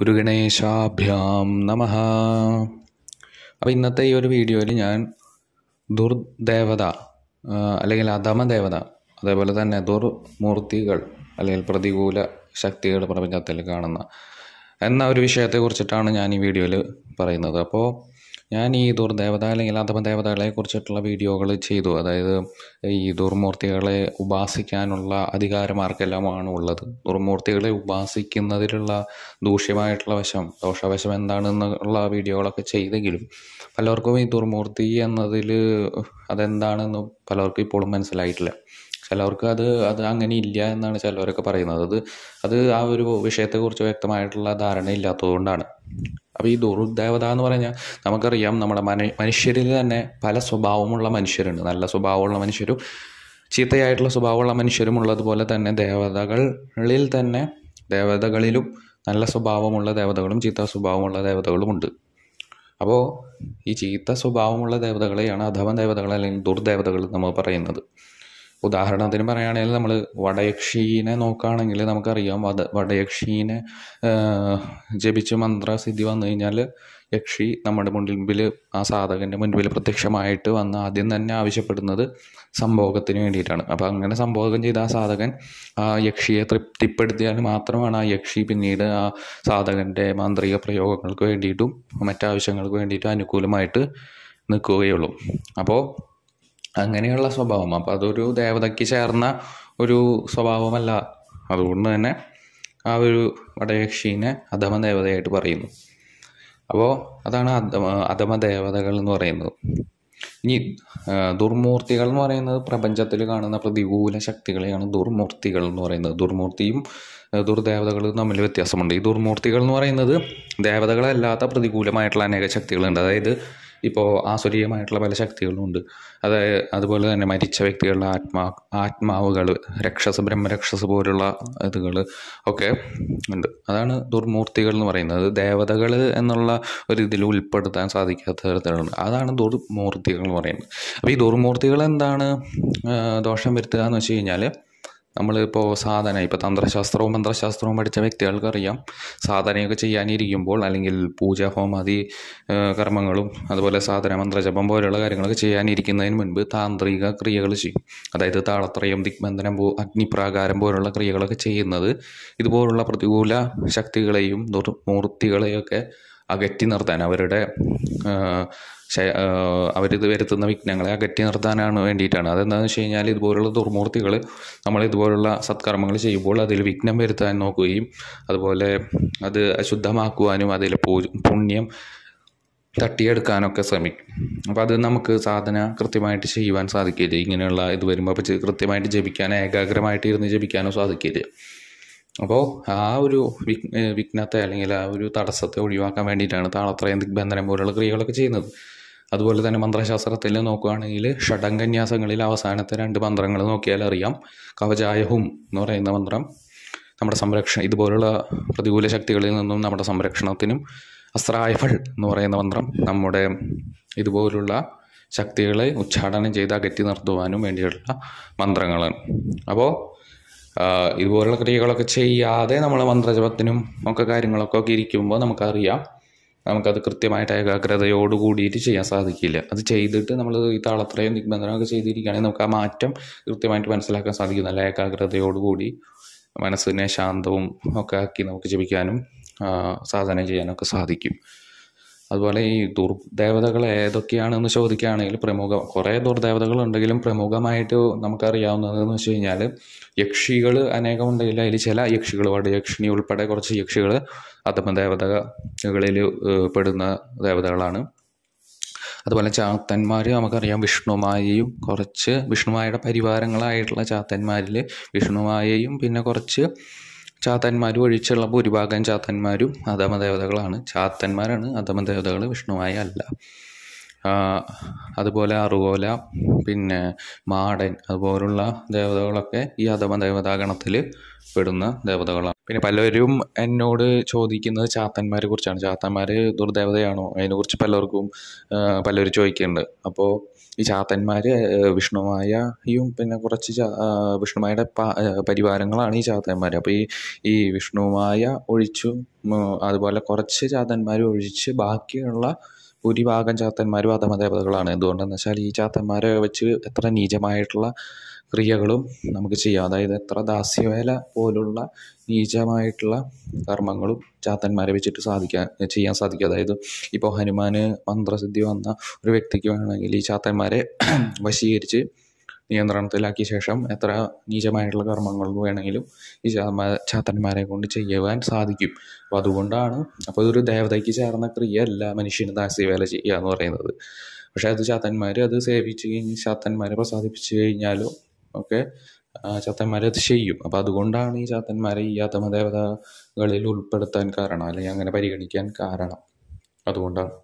ഗുരുഗണേശാഭ്യാം നമ അപ്പോൾ ഇന്നത്തെ ഈ ഒരു വീഡിയോയിൽ ഞാൻ ദുർദേവത അല്ലെങ്കിൽ അധമദേവത അതേപോലെ തന്നെ ദുർമൂർത്തികൾ അല്ലെങ്കിൽ പ്രതികൂല ശക്തികൾ പ്രപഞ്ചത്തിൽ കാണുന്ന എന്ന ഒരു വിഷയത്തെക്കുറിച്ചിട്ടാണ് ഞാൻ ഈ വീഡിയോയിൽ പറയുന്നത് അപ്പോൾ ഞാൻ ഈ അല്ലെങ്കിൽ അഥവാ ദേവതകളെ കുറിച്ചിട്ടുള്ള വീഡിയോകൾ ചെയ്തു അതായത് ഈ ദുർമൂർത്തികളെ ഉപാസിക്കാനുള്ള അധികാരം ആർക്കെല്ലാമാണ് ഉള്ളത് ദുർമൂർത്തികളെ ഉപാസിക്കുന്നതിലുള്ള ദൂഷ്യമായിട്ടുള്ള വശം ദോഷവശം എന്താണെന്നുള്ള വീഡിയോകളൊക്കെ ചെയ്തെങ്കിലും പലർക്കും ഈ ദുർമൂർത്തി എന്നതിൽ അതെന്താണെന്ന് പലർക്കും ഇപ്പോഴും മനസ്സിലായിട്ടില്ല ചിലവർക്ക് അത് അത് അങ്ങനെ ഇല്ല എന്നാണ് ചിലവരൊക്കെ പറയുന്നത് അത് അത് ആ ഒരു വിഷയത്തെക്കുറിച്ച് വ്യക്തമായിട്ടുള്ള ധാരണ ഇല്ലാത്തതുകൊണ്ടാണ് അപ്പോൾ ഈ ദുർദേവത എന്ന് പറഞ്ഞാൽ നമുക്കറിയാം നമ്മുടെ മന മനുഷ്യരിൽ തന്നെ പല സ്വഭാവമുള്ള മനുഷ്യരുണ്ട് നല്ല സ്വഭാവമുള്ള മനുഷ്യരും ചീത്തയായിട്ടുള്ള സ്വഭാവമുള്ള മനുഷ്യരും ഉള്ളതുപോലെ തന്നെ ദേവതകളിൽ തന്നെ ദേവതകളിലും നല്ല സ്വഭാവമുള്ള ദേവതകളും ചീത്ത സ്വഭാവമുള്ള ദേവതകളും ഉണ്ട് അപ്പോൾ ഈ ചീത്ത സ്വഭാവമുള്ള ദേവതകളെയാണ് അധവൻ ദേവതകൾ അല്ലെങ്കിൽ ദുർദേവതകൾ നമ്മൾ പറയുന്നത് ഉദാഹരണത്തിന് പറയുകയാണെങ്കിൽ നമ്മൾ വടയക്ഷീനെ നോക്കുകയാണെങ്കിൽ നമുക്കറിയാം വട വടയക്ഷീനെ ജപിച്ച് മന്ത്രസിദ്ധി വന്നു കഴിഞ്ഞാൽ യക്ഷി നമ്മുടെ മുൻപിൽ ആ സാധകൻ്റെ മുൻപിൽ പ്രത്യക്ഷമായിട്ട് വന്ന് ആദ്യം തന്നെ ആവശ്യപ്പെടുന്നത് സംഭോഗത്തിന് വേണ്ടിയിട്ടാണ് അപ്പോൾ അങ്ങനെ സംഭോഗം ചെയ്ത ആ സാധകൻ ആ യക്ഷിയെ തൃപ്തിപ്പെടുത്തിയാൽ മാത്രമാണ് ആ യക്ഷി പിന്നീട് ആ സാധകൻ്റെ മാന്ത്രിക പ്രയോഗങ്ങൾക്ക് വേണ്ടിയിട്ടും മറ്റാവശ്യങ്ങൾക്ക് വേണ്ടിയിട്ടും അനുകൂലമായിട്ട് നിൽക്കുകയുള്ളൂ അപ്പോൾ അങ്ങനെയുള്ള സ്വഭാവം അപ്പോൾ അതൊരു ദേവതയ്ക്ക് ചേർന്ന ഒരു സ്വഭാവമല്ല അതുകൊണ്ട് തന്നെ ആ ഒരു വടയക്ഷീനെ അധമ ദേവതയായിട്ട് പറയുന്നു അപ്പോൾ അതാണ് അധമ അധമ ദേവതകൾ എന്ന് പറയുന്നത് ഇനി ദുർമൂർത്തികൾ എന്ന് പറയുന്നത് പ്രപഞ്ചത്തിൽ കാണുന്ന പ്രതികൂല ശക്തികളെയാണ് ദുർമൂർത്തികൾ എന്ന് പറയുന്നത് ദുർമൂർത്തിയും ദുർദേവതകളും തമ്മിൽ വ്യത്യാസമുണ്ട് ഈ ദുർമൂർത്തികൾ എന്ന് പറയുന്നത് ദേവതകളല്ലാത്ത പ്രതികൂലമായിട്ടുള്ള അനേക ശക്തികളുണ്ട് അതായത് ഇപ്പോൾ ആസുരീയമായിട്ടുള്ള പല ശക്തികളും ഉണ്ട് അതായത് അതുപോലെ തന്നെ മരിച്ച വ്യക്തികളുടെ ആത്മാ ആത്മാവുകൾ രക്ഷസ് ബ്രഹ്മരക്ഷസ് പോലുള്ള ഇതുകൾ ഒക്കെ ഉണ്ട് അതാണ് ദുർമൂർത്തികൾ എന്ന് പറയുന്നത് ദേവതകൾ എന്നുള്ള ഒരു ഇതിൽ ഉൾപ്പെടുത്താൻ സാധിക്കാത്ത തരത്തിലുള്ള അതാണ് ദുർമൂർത്തികൾ എന്ന് പറയുന്നത് അപ്പോൾ ഈ ദുർമൂർത്തികൾ എന്താണ് ദോഷം വരുത്തുക എന്ന് വെച്ച് കഴിഞ്ഞാൽ നമ്മളിപ്പോൾ സാധന ഇപ്പോൾ തന്ത്രശാസ്ത്രവും മന്ത്രശാസ്ത്രവും പഠിച്ച വ്യക്തികൾക്കറിയാം സാധനയൊക്കെ ചെയ്യാനിരിക്കുമ്പോൾ അല്ലെങ്കിൽ പൂജ ഹോമാദി കർമ്മങ്ങളും അതുപോലെ സാധന മന്ത്രജപം പോലെയുള്ള കാര്യങ്ങളൊക്കെ ചെയ്യാനിരിക്കുന്നതിന് മുൻപ് താന്ത്രിക ക്രിയകൾ ചെയ്യും അതായത് താളത്രയം ദിഗ്ബന്ധനം പോ അഗ്നിപ്രാകാരം പോലുള്ള ക്രിയകളൊക്കെ ചെയ്യുന്നത് ഇതുപോലുള്ള പ്രതികൂല ശക്തികളെയും ദുർമൂർത്തികളെയൊക്കെ അകറ്റി നിർത്താൻ അവരുടെ അവരിത് വരുത്തുന്ന വിഘ്നങ്ങളെ അകറ്റി നിർത്താനാണ് വേണ്ടിയിട്ടാണ് അതെന്താണെന്ന് വെച്ച് കഴിഞ്ഞാൽ ഇതുപോലുള്ള ദുർമൂർത്തികൾ നമ്മൾ ഇതുപോലുള്ള സത്കർമ്മങ്ങൾ ചെയ്യുമ്പോൾ അതിൽ വിഘ്നം വരുത്താൻ നോക്കുകയും അതുപോലെ അത് അശുദ്ധമാക്കുവാനും അതിൽ പുണ്യം തട്ടിയെടുക്കാനൊക്കെ ശ്രമിക്കും അപ്പോൾ അത് നമുക്ക് സാധന കൃത്യമായിട്ട് ചെയ്യുവാൻ സാധിക്കില്ല ഇങ്ങനെയുള്ള ഇത് വരുമ്പോൾ കൃത്യമായിട്ട് ജപിക്കാനോ ഏകാഗ്രമായിട്ട് ഇരുന്ന് ജപിക്കാനോ സാധിക്കില്ല അപ്പോൾ ആ ഒരു വിഘ്നത്തെ അല്ലെങ്കിൽ ആ ഒരു തടസ്സത്തെ ഒഴിവാക്കാൻ വേണ്ടിയിട്ടാണ് താളത്രയം ദിഗ്ബന്ധനം പോലുള്ള ക്രിയകളൊക്കെ ചെയ്യുന്നത് അതുപോലെ തന്നെ മന്ത്രശാസ്ത്രത്തിൽ നോക്കുകയാണെങ്കിൽ ഷഡംഗന്യാസങ്ങളിൽ അവസാനത്തെ രണ്ട് മന്ത്രങ്ങൾ നോക്കിയാൽ അറിയാം കവചായഹും എന്ന് പറയുന്ന മന്ത്രം നമ്മുടെ സംരക്ഷണം ഇതുപോലുള്ള പ്രതികൂല ശക്തികളിൽ നിന്നും നമ്മുടെ സംരക്ഷണത്തിനും അസ്രായഫൾ എന്ന് പറയുന്ന മന്ത്രം നമ്മുടെ ഇതുപോലുള്ള ശക്തികളെ ഉച്ചാടനം ചെയ്ത് അകറ്റി നിർത്തുവാനും വേണ്ടിയുള്ള മന്ത്രങ്ങളാണ് അപ്പോൾ ഇതുപോലുള്ള ക്രിയകളൊക്കെ ചെയ്യാതെ നമ്മൾ മന്ത്രജപത്തിനും ഒക്കെ കാര്യങ്ങളൊക്കെ ഒക്കെ ഇരിക്കുമ്പോൾ നമുക്കറിയാം നമുക്കത് കൃത്യമായിട്ട് ഏകാഗ്രതയോട് കൂടിയിട്ട് ചെയ്യാൻ സാധിക്കില്ല അത് ചെയ്തിട്ട് നമ്മൾ ഈ താളത്രയും ദിഗ്ബന്ധനമൊക്കെ ചെയ്തിരിക്കുകയാണെങ്കിൽ നമുക്ക് ആ മാറ്റം കൃത്യമായിട്ട് മനസ്സിലാക്കാൻ സാധിക്കും നല്ല കൂടി മനസ്സിനെ ശാന്തവും ഒക്കെ ആക്കി നമുക്ക് ജപിക്കാനും സാധന ചെയ്യാനൊക്കെ സാധിക്കും അതുപോലെ ഈ ദുർദേവതകൾ ഏതൊക്കെയാണെന്ന് ചോദിക്കുകയാണെങ്കിൽ പ്രമുഖ കുറേ ഉണ്ടെങ്കിലും പ്രമുഖമായിട്ട് നമുക്കറിയാവുന്നതെന്ന് വെച്ച് കഴിഞ്ഞാൽ യക്ഷികൾ ഉണ്ടെങ്കിൽ അതിൽ ചില യക്ഷികൾ വടയക്ഷിണി ഉൾപ്പെടെ കുറച്ച് യക്ഷികൾ ദേവതകളിൽ പെടുന്ന ദേവതകളാണ് അതുപോലെ ചാത്തന്മാർ നമുക്കറിയാം വിഷ്ണുമായയും കുറച്ച് വിഷ്ണുമായയുടെ പരിവാരങ്ങളായിട്ടുള്ള ചാത്തന്മാരിൽ വിഷ്ണുമായയും പിന്നെ കുറച്ച് ചാത്തന്മാരും ഒഴിച്ചുള്ള ഭൂരിഭാഗം ചാത്തന്മാരും അധമദേവതകളാണ് ചാത്തന്മാരാണ് അധമദേവതകൾ വിഷ്ണുവായ അല്ല അതുപോലെ അറുകോല പിന്നെ മാടൻ അതുപോലുള്ള ദേവതകളൊക്കെ ഈ അഥമ ദേവതാഗണത്തിൽ പെടുന്ന ദേവതകളാണ് പിന്നെ പലരും എന്നോട് ചോദിക്കുന്നത് ചാത്തന്മാരെ കുറിച്ചാണ് ചാത്തന്മാർ ദുർദേവതയാണോ അതിനെക്കുറിച്ച് പലർക്കും പലരും ചോദിക്കുന്നുണ്ട് അപ്പോൾ ഈ ചാത്തന്മാർ വിഷ്ണുമായയും പിന്നെ കുറച്ച് വിഷ്ണുമായയുടെ പരിവാരങ്ങളാണ് ഈ ചാത്തന്മാർ അപ്പോൾ ഈ ഈ വിഷ്ണുമായ ഒഴിച്ചും അതുപോലെ കുറച്ച് ചാത്തന്മാർ ഒഴിച്ച് ബാക്കിയുള്ള ഭൂരിഭാഗം ചാത്തന്മാരും അധമദേവതകളാണ് എന്തുകൊണ്ടെന്ന് വെച്ചാൽ ഈ ചാത്തന്മാരെ വെച്ച് എത്ര നീചമായിട്ടുള്ള ക്രിയകളും നമുക്ക് ചെയ്യാം അതായത് എത്ര ദാസ്യവേല പോലുള്ള നീചമായിട്ടുള്ള കർമ്മങ്ങളും ചാത്തന്മാരെ വെച്ചിട്ട് സാധിക്കാൻ ചെയ്യാൻ സാധിക്കും അതായത് ഇപ്പോൾ ഹനുമാന് മന്ത്രസിദ്ധി വന്ന ഒരു വ്യക്തിക്ക് വേണമെങ്കിൽ ഈ ചാത്തന്മാരെ വശീകരിച്ച് നിയന്ത്രണത്തിലാക്കിയ ശേഷം എത്ര നീചമായിട്ടുള്ള കർമ്മങ്ങൾ വേണമെങ്കിലും ഈ ചാത്തന്മാരെ കൊണ്ട് ചെയ്യുവാൻ സാധിക്കും അപ്പോൾ അതുകൊണ്ടാണ് അപ്പോൾ ഇതൊരു ദേവതയ്ക്ക് ചേർന്ന ക്രിയ അല്ല മനുഷ്യന് വേല ചെയ്യുക എന്ന് പറയുന്നത് പക്ഷേ അത് ചാത്തന്മാർ അത് സേവിച്ച് കഴിഞ്ഞ് ചാത്തന്മാരെ പ്രസാദിപ്പിച്ച് കഴിഞ്ഞാലും ഒക്കെ ചാത്തന്മാരെ അത് ചെയ്യും അപ്പോൾ അതുകൊണ്ടാണ് ഈ ചാത്തന്മാരെ ഈ ആത്മദേവതകളിൽ ഉൾപ്പെടുത്താൻ കാരണം അല്ലെങ്കിൽ അങ്ങനെ പരിഗണിക്കാൻ കാരണം അതുകൊണ്ടാണ്